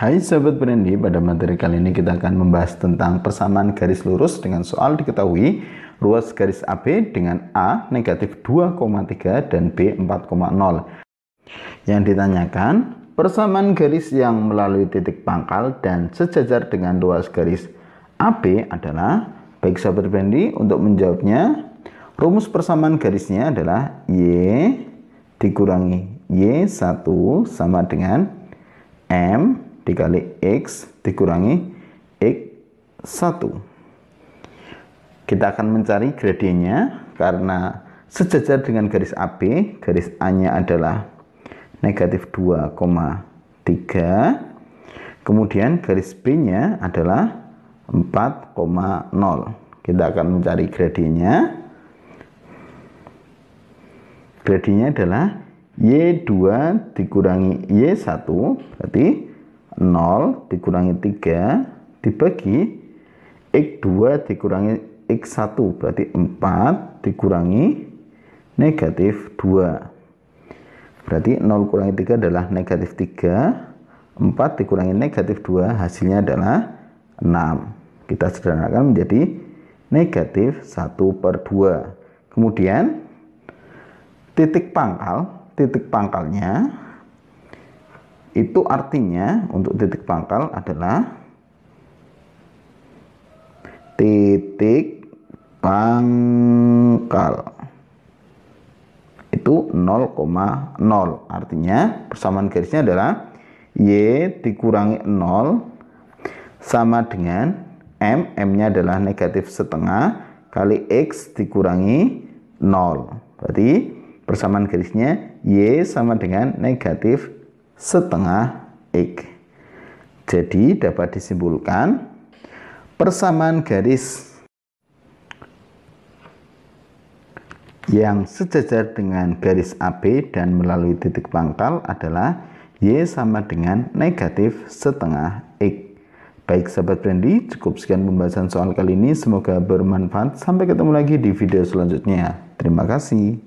Hai sahabat Brandi, pada materi kali ini kita akan membahas tentang persamaan garis lurus dengan soal diketahui ruas garis AB dengan A negatif 2,3 dan B 4,0. Yang ditanyakan, persamaan garis yang melalui titik pangkal dan sejajar dengan ruas garis AB adalah baik sahabat Brandi untuk menjawabnya rumus persamaan garisnya adalah Y dikurangi Y1 sama dengan M dikali X dikurangi X1. Kita akan mencari gradiennya karena sejajar dengan garis AB, garis A-nya adalah negatif 2,3. Kemudian garis B-nya adalah 4,0. Kita akan mencari gradiennya. Gradiennya adalah Y2 dikurangi Y1 berarti 0 dikurangi 3 dibagi X2 dikurangi X1 berarti 4 dikurangi negatif 2 berarti 0 kurangi 3 adalah negatif 3 4 dikurangi negatif 2 hasilnya adalah 6 kita sederhanakan menjadi negatif 1 per 2 kemudian titik pangkal titik pangkalnya itu artinya untuk titik pangkal adalah titik pangkal itu 0,0 artinya persamaan garisnya adalah Y dikurangi 0 sama dengan M M nya adalah negatif setengah kali X dikurangi 0 berarti persamaan garisnya Y sama dengan negatif setengah X. Jadi dapat disimpulkan persamaan garis yang sejajar dengan garis AB dan melalui titik pangkal adalah Y sama dengan negatif setengah X. Baik sahabat Brandy, cukup sekian pembahasan soal kali ini. Semoga bermanfaat. Sampai ketemu lagi di video selanjutnya. Terima kasih.